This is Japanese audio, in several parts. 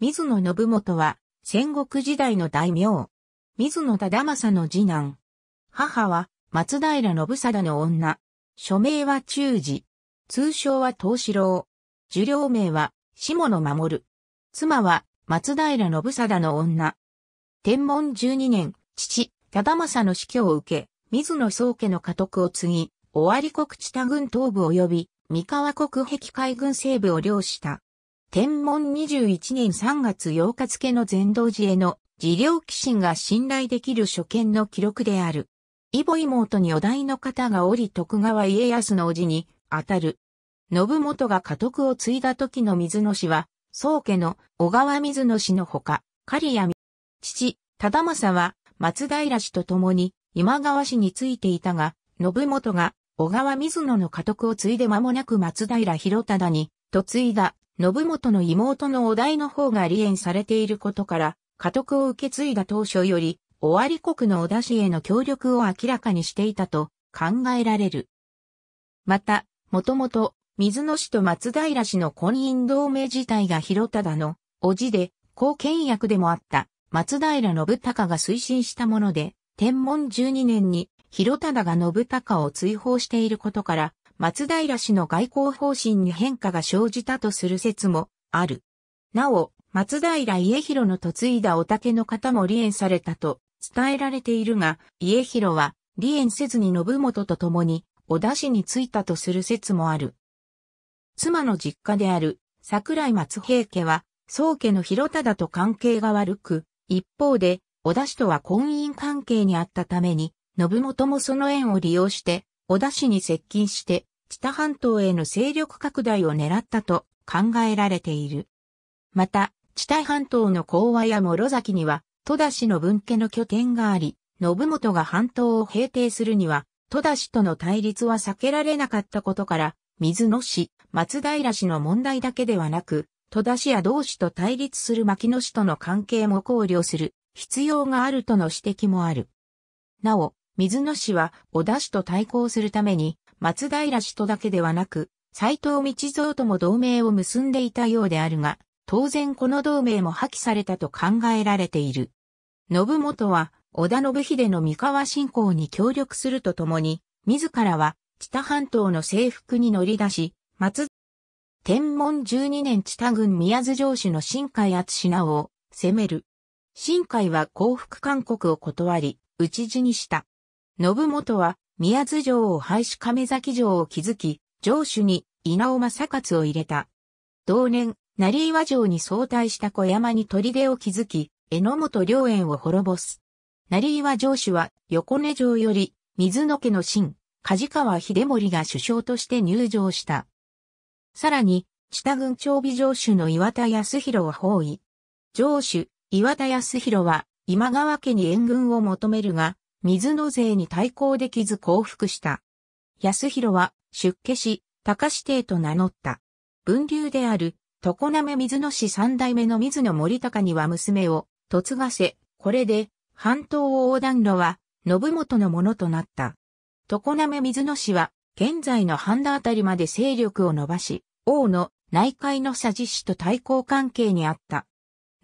水野信元は、戦国時代の大名。水野忠政の次男。母は、松平信貞の女。署名は中治。通称は東四郎。受領名は、下野守。妻は、松平信貞の女。天文12年、父、忠政の死去を受け、水野宗家の家督を継ぎ、尾張国地多軍東部及び、三河国壁海軍西部を領した。天文21年3月8日付の全道寺への治療寄進が信頼できる所見の記録である。異母妹にお代の方がおり徳川家康の叔父に当たる。信元が家督を継いだ時の水野氏は、宗家の小川水野氏のほか、狩谷父、忠政は松平氏と共に今川氏についていたが、信元が小川水野の家督を継いで間もなく松平広忠にと継いだ信元の妹のお題の方が離縁されていることから、家督を受け継いだ当初より、尾張国の織田氏への協力を明らかにしていたと考えられる。また、もともと、水野氏と松平氏の婚姻同盟自体が広忠の、叔父で、後見役でもあった松平信孝が推進したもので、天文12年に広忠が信孝を追放していることから、松平氏の外交方針に変化が生じたとする説もある。なお、松平家広の嫁いだお竹の方も離縁されたと伝えられているが、家広は離縁せずに信元と共に小田氏に着いたとする説もある。妻の実家である桜井松平家は、宗家の広忠と関係が悪く、一方で、小田氏とは婚姻関係にあったために、信元もその縁を利用して、小田市に接近して、知多半島への勢力拡大を狙ったと考えられている。また、知多半島の講和や諸崎には、戸田氏の分家の拠点があり、信元が半島を平定するには、戸田氏との対立は避けられなかったことから、水野氏、松平氏の問題だけではなく、戸田氏や同志と対立する牧野氏との関係も考慮する必要があるとの指摘もある。なお、水野氏は小田氏と対抗するために、松平氏とだけではなく、斎藤道蔵とも同盟を結んでいたようであるが、当然この同盟も破棄されたと考えられている。信元は、織田信秀の三河侵攻に協力するとともに、自らは、北半島の征服に乗り出し、松、天文12年北多郡宮津城主の新海厚品を攻める。新海は降伏勧告を断り、討ち死にした。信元は、宮津城を廃止亀崎城を築き、城主に稲尾正勝を入れた。同年、成岩城に相対した小山に砦を築き、榎本良縁を滅ぼす。成岩城主は横根城より、水野家の神、梶川秀盛が首相として入城した。さらに、下軍郡長尾城主の岩田康弘を包囲。城主、岩田康弘は、今川家に援軍を求めるが、水野勢に対抗できず降伏した。安弘は出家し、高師弟と名乗った。分流である、常滑水野市三代目の水野森高には娘を、嫁がせ、これで、半島横断路は、信元のものとなった。常滑水野市は、現在の半田あたりまで勢力を伸ばし、王の内海の佐治氏と対抗関係にあった。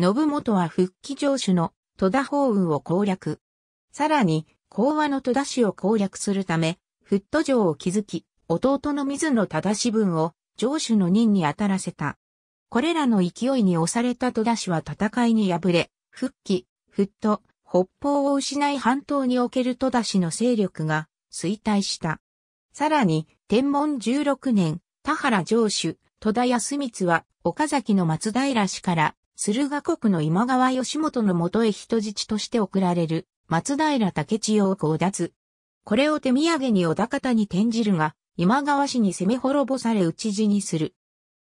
信元は復帰城主の戸田法雲を攻略。さらに、講和の戸田氏を攻略するため、フット城を築き、弟の水野忠志分を城主の任に当たらせた。これらの勢いに押された戸田氏は戦いに敗れ、復帰、フット、北方を失い半島における戸田氏の勢力が衰退した。さらに、天文16年、田原城主、戸田康光は、岡崎の松平氏から、駿河国の今川義元のもとへ人質として送られる松平武千代を強奪。これを手土産に小田方に転じるが、今川氏に攻め滅ぼされ討ち死にする。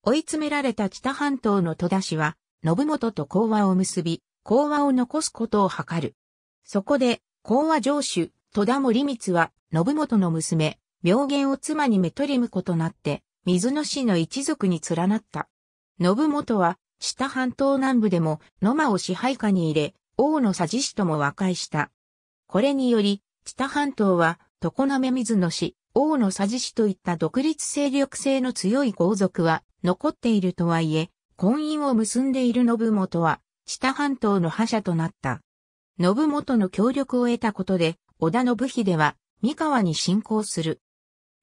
追い詰められた知多半島の戸田氏は、信元と講和を結び、講和を残すことを図る。そこで、講和城主、戸田森光は、信元の娘、病原を妻にめとりむことなって、水野氏の一族に連なった。信元は、知多半島南部でも、野間を支配下に入れ、王の佐治氏とも和解した。これにより、知多半島は、常滑水野氏、王の佐治氏といった独立勢力性の強い豪族は残っているとはいえ、婚姻を結んでいる信元は、知多半島の覇者となった。信元の協力を得たことで、織田信秀は、三河に侵攻する。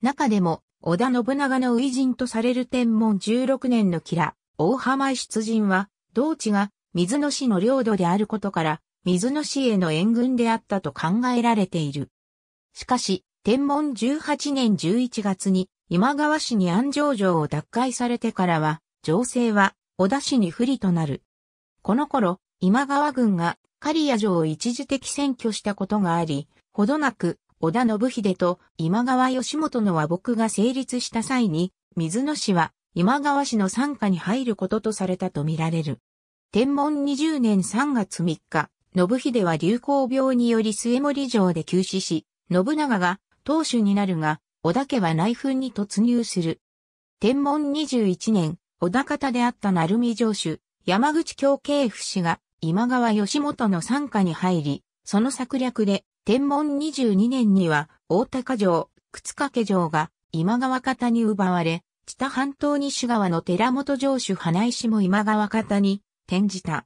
中でも、織田信長の偉人とされる天文16年の吉良、大浜出陣は、同地が水野市の領土であることから、水野市への援軍であったと考えられている。しかし、天文18年11月に今川氏に安城城を奪回されてからは、情勢は小田氏に不利となる。この頃、今川軍が刈谷城を一時的占拠したことがあり、ほどなく織田信秀と今川義元の和睦が成立した際に、水野氏は今川氏の参加に入ることとされたとみられる。天文20年3月3日、信秀は流行病により末森城で急死し、信長が当主になるが、織田家は内紛に突入する。天文21年、織田方であった鳴海城主、山口京慶府氏が今川義元の参加に入り、その策略で天文22年には大高城、靴掛城が今川方に奪われ、北半島西側の寺本城主花石も今川方に転じた。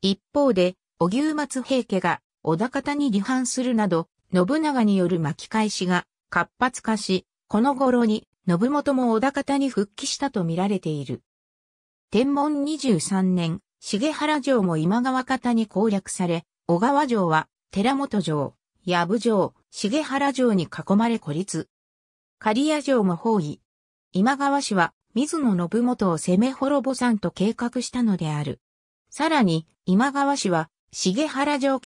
一方で、荻牛松平家が小田方に離反するなど、信長による巻き返しが活発化し、この頃に信元も小田方に復帰したと見られている。天文23年、重原城も今川方に攻略され、小川城は寺本城、矢部城、重原城に囲まれ孤立。刈谷城も包囲。今川氏は水野信元を攻め滅ぼさんと計画したのである。さらに、今川氏は、重原城、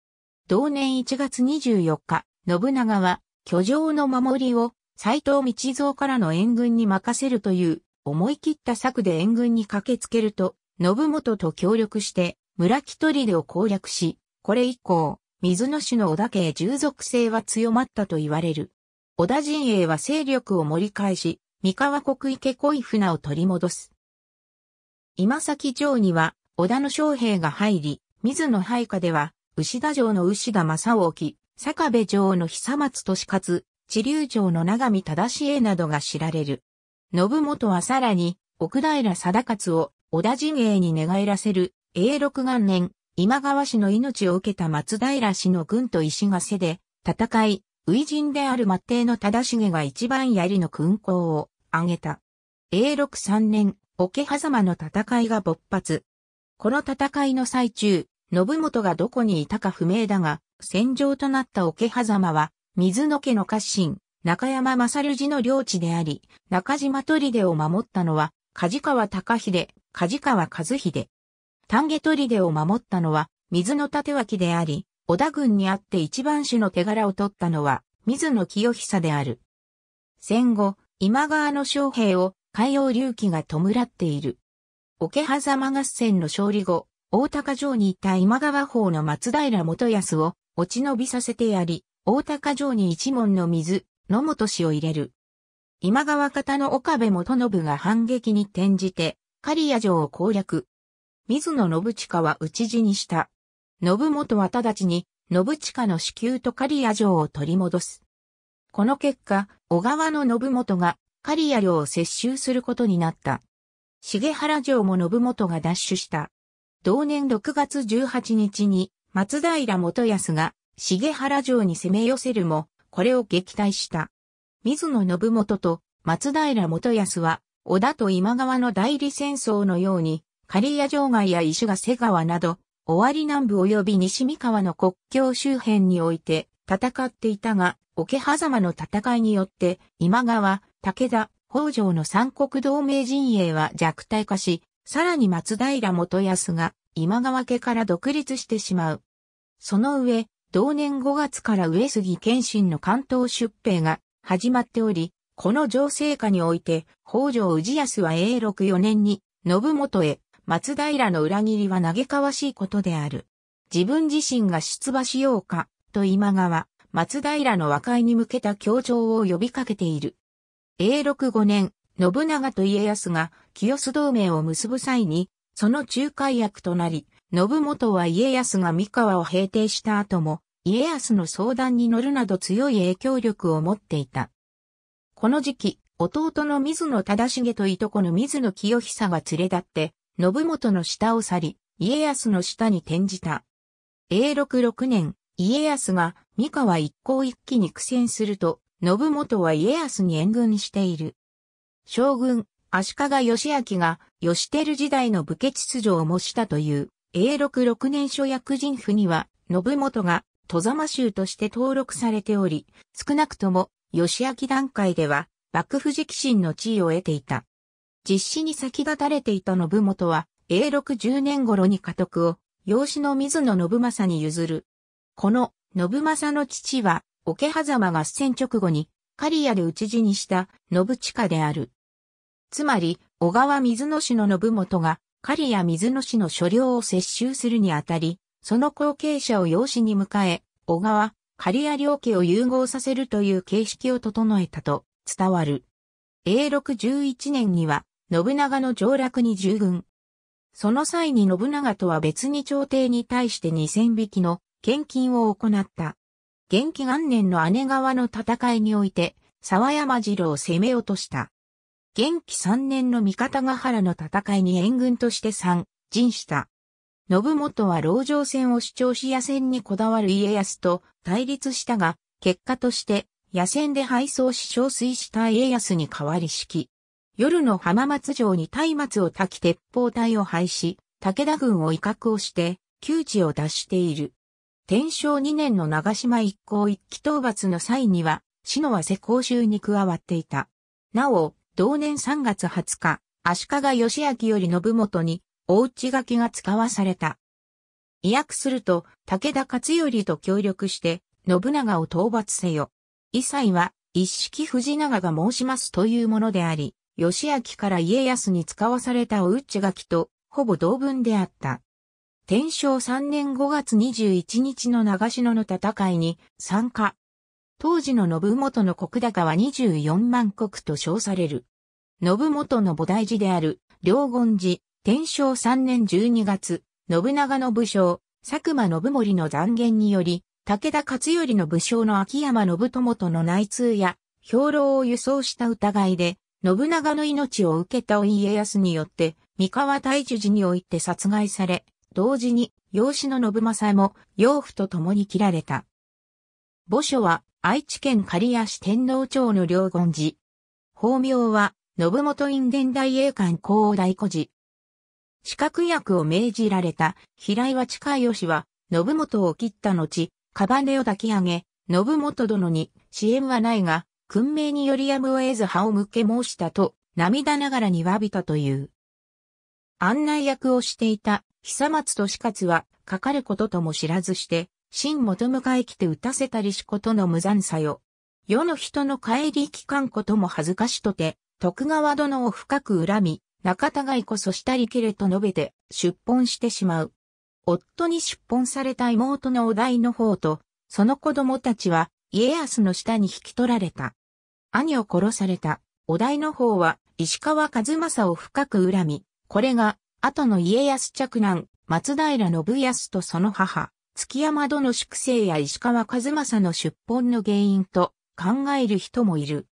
同年1月24日、信長は、居城の守りを、斎藤道蔵からの援軍に任せるという、思い切った策で援軍に駆けつけると、信元と協力して、村木砦を攻略し、これ以降、水野氏の織田家へ従属性は強まったと言われる。織田陣営は勢力を盛り返し、三河国池恋船を取り戻す。今崎城には、織田の将兵が入り、水野配下では、牛田城の牛田正興、坂部城の久松利勝、地流城の長見忠家などが知られる。信元はさらに、奥平貞勝を織田陣営に寝返らせる、永禄元年、今川氏の命を受けた松平氏の軍と石が瀬で、戦い、初陣である末帝の忠重が一番槍の勲功を挙げた。永禄三年、桶狭間の戦いが勃発。この戦いの最中、信元がどこにいたか不明だが、戦場となった桶狭間は、水野家の家臣、中山勝氏の領地であり、中島砦を守ったのは、梶川隆秀、梶川和秀。丹下砦を守ったのは、水野立脇であり、織田軍にあって一番主の手柄を取ったのは、水野清久である。戦後、今川の将兵を海洋隆起が弔っている。桶狭間合戦の勝利後、大高城にいた今川方の松平元康を落ち延びさせてやり、大高城に一門の水、野本氏を入れる。今川方の岡部元信が反撃に転じて、狩野城を攻略。水野信近は討ち死にした。信元は直ちに、信近の支給と狩野城を取り戻す。この結果、小川の信元が狩野領を接収することになった。重原城も信元が奪取した。同年6月18日に松平元康が重原城に攻め寄せるも、これを撃退した。水野信元と松平元康は、織田と今川の代理戦争のように、刈谷城外や石ヶ瀬川など、尾張南部及び西三河の国境周辺において戦っていたが、桶狭間の戦いによって、今川、武田、北条の三国同盟陣営は弱体化し、さらに松平元康が今川家から独立してしまう。その上、同年5月から上杉謙信の関東出兵が始まっており、この情勢下において、北条氏康は永禄4年に、信元へ、松平の裏切りは嘆かわしいことである。自分自身が出馬しようか、と今川、松平の和解に向けた協調を呼びかけている。永禄5年、信長と家康が清須同盟を結ぶ際に、その仲介役となり、信元は家康が三河を平定した後も、家康の相談に乗るなど強い影響力を持っていた。この時期、弟の水野忠重といとこの水野清久が連れ立って、信元の下を去り、家康の下に転じた。永禄6年、家康が三河一向一揆に苦戦すると、信元は家康に援軍している。将軍、足利義明が、義輝時代の武家秩序を模したという、永禄六年初役人府には、信元が、戸様州として登録されており、少なくとも、義明段階では、幕府直進の地位を得ていた。実施に先立たれていた信元は、永禄十年頃に家督を、養子の水野信正に譲る。この、信正の父は、桶狭間合戦直後に、刈谷で討ち死にした信近である。つまり、小川水野氏の信元が、刈谷水野氏の所領を接収するにあたり、その後継者を養子に迎え、小川、刈谷両家を融合させるという形式を整えたと伝わる。永禄11年には、信長の上洛に従軍。その際に信長とは別に朝廷に対して2000匹の献金を行った。元気元年の姉川の戦いにおいて、沢山次郎を攻め落とした。元気三年の三方ヶ原の戦いに援軍として参陣した。信元は籠城戦を主張し野戦にこだわる家康と対立したが、結果として野戦で敗走し憔悴した家康に代わりしき。夜の浜松城に松明を焚き鉄砲隊を廃し、武田軍を威嚇をして、窮地を脱している。天正2年の長島一行一期討伐の際には、篠は施工衆に加わっていた。なお、同年3月20日、足利義明より信元に、大内書きが使わされた。意訳すると、武田勝頼と協力して、信長を討伐せよ。異祭は、一式藤長が申しますというものであり、義明から家康に使わされた大内書きと、ほぼ同文であった。天正3年5月21日の長篠の戦いに参加。当時の信元の国高は24万国と称される。信元の菩提寺である、両言寺、天正3年12月、信長の武将、佐久間信盛の残言により、武田勝頼の武将の秋山信友との内通や、兵糧を輸送した疑いで、信長の命を受けたお家康によって、三河大樹寺において殺害され、同時に、養子の信正も、養父と共に切られた。墓所は、愛知県刈谷市天皇町の両言寺。法名は、信元院伝大栄館高大古寺。四角役を命じられた平岩近義は、信元を切った後、カバネを抱き上げ、信元殿に支援はないが、訓命によりやむを得ず歯を向け申したと、涙ながらに詫びたという。案内役をしていた久松利勝は、かかることとも知らずして、新元迎え来て打たせたりしことの無残さよ。世の人の帰り期間ことも恥ずかしとて、徳川殿を深く恨み、仲違いこそしたりきれと述べて、出奔してしまう。夫に出奔された妹のお代の方と、その子供たちは、家康の下に引き取られた。兄を殺された、お代の方は、石川和正を深く恨み、これが、後の家康嫡男、松平信康とその母、月山殿宿粛清や石川和正の出奔の原因と考える人もいる。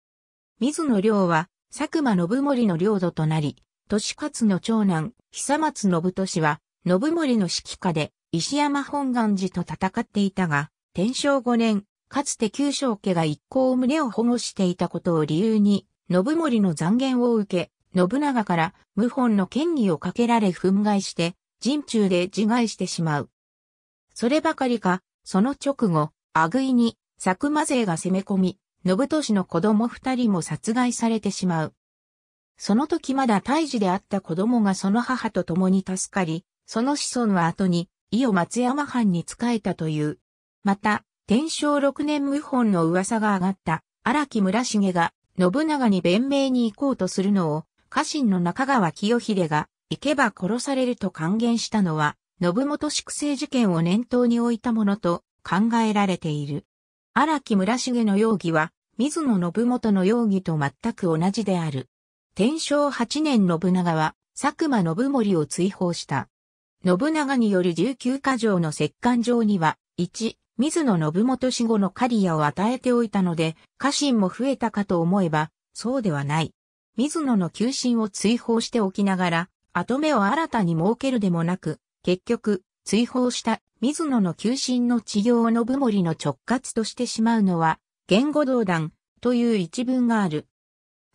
水野良は、佐久間信盛の領土となり、利勝の長男、久松信利は、信盛の指揮下で、石山本願寺と戦っていたが、天正5年、かつて九将家が一行を胸を保護していたことを理由に、信盛の残言を受け、信長から謀反の権威をかけられ憤慨して、陣中で自害してしまう。そればかりか、その直後、あぐいに、佐久間勢が攻め込み、信年の子供二人も殺害されてしまう。その時まだ胎児であった子供がその母と共に助かり、その子孫は後に、伊予松山藩に仕えたという。また、天正六年謀反の噂が上がった、荒木村重が、信長に弁明に行こうとするのを、家臣の中川清秀が、行けば殺されると還元したのは、信元粛清事件を念頭に置いたものと考えられている。荒木村重の容疑は、水野信元の容疑と全く同じである。天正8年信長は、佐久間信盛を追放した。信長による19か条の折棺状には、1、水野信元死後の刈谷を与えておいたので、家臣も増えたかと思えば、そうではない。水野の求心を追放しておきながら、後目を新たに設けるでもなく、結局、追放した水野の求心の治療を信盛の直轄としてしまうのは、言語道断という一文がある。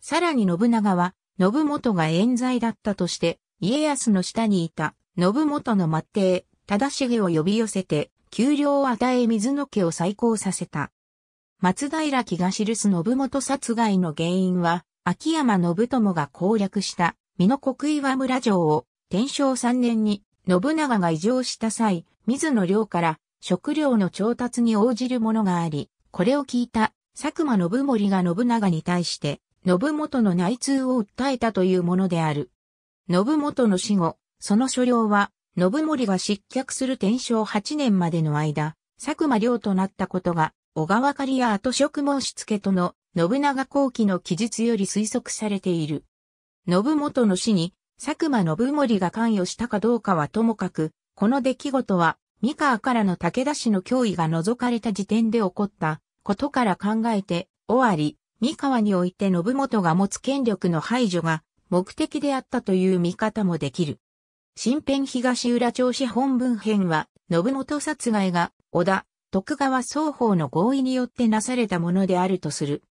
さらに信長は、信元が冤罪だったとして、家康の下にいた信元の末弟、忠重を呼び寄せて、給料を与え水野家を再興させた。松平木が記す信元殺害の原因は、秋山信友が攻略した美濃国岩村城を天正3年に信長が移譲した際、水野領から食料の調達に応じるものがあり、これを聞いた佐久間信盛が信長に対して、信元の内通を訴えたというものである。信元の死後、その所領は、信盛が失脚する天正8年までの間、佐久間領となったことが、小川刈谷後職申しつけとの信長後期の記述より推測されている。信元の死に、佐久間信盛が関与したかどうかはともかく、この出来事は、三河からの武田氏の脅威が除かれた時点で起こったことから考えて、終わり、三河において信元が持つ権力の排除が目的であったという見方もできる。新編東浦町市本文編は、信元殺害が、織田、徳川双方の合意によってなされたものであるとする。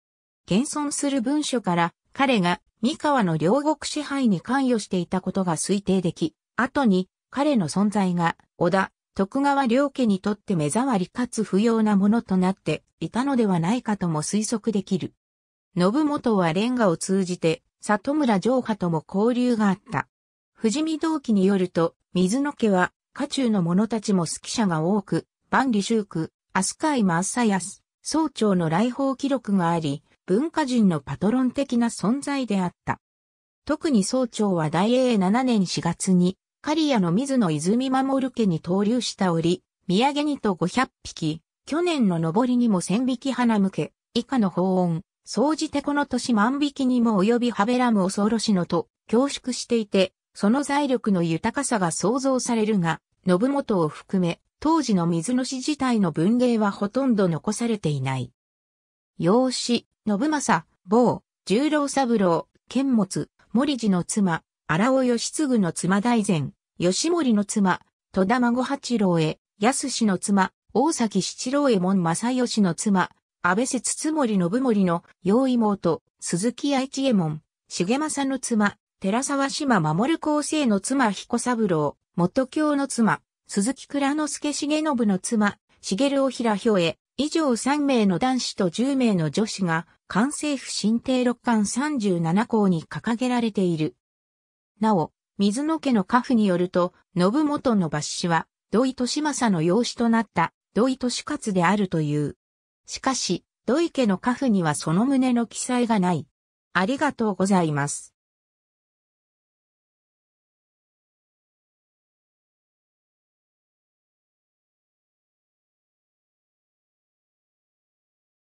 現存する文書から彼が三河の両国支配に関与していたことが推定でき、後に彼の存在が織田、徳川両家にとって目障りかつ不要なものとなっていたのではないかとも推測できる。信元はレンガを通じて里村城派とも交流があった。藤見同期によると、水野家は家中の者たちも好き者が多く、万里修区、飛鳥井正康、総長の来訪記録があり、文化人のパトロン的な存在であった。特に総長は大英7年4月に、刈谷の水野泉守家に投留した折、土産にと500匹、去年の上りにも1000匹花向け、以下の法音、総じてこの年万匹にも及びハベラム恐ろしのと恐縮していて、その財力の豊かさが想像されるが、信元を含め、当時の水野市自体の文芸はほとんど残されていない。用紙。信政、某、十郎三郎、剣持、森寺の妻、荒尾義継の妻大前、吉森の妻、戸田孫八郎へ、安氏の妻、大崎七郎右衛門正義の妻、安倍節津森信盛の養妹、鈴木愛知右衛門、重政の妻、寺沢島守厚生の妻彦三郎、元京の妻、鈴木倉之助重信の妻、茂尾平兵衛、以上3名の男子と10名の女子が、関西府新定六巻37項に掲げられている。なお、水野家の家父によると、信元の抜子は、土井利政の養子となった土井利勝であるという。しかし、土井家の家父にはその旨の記載がない。ありがとうございます。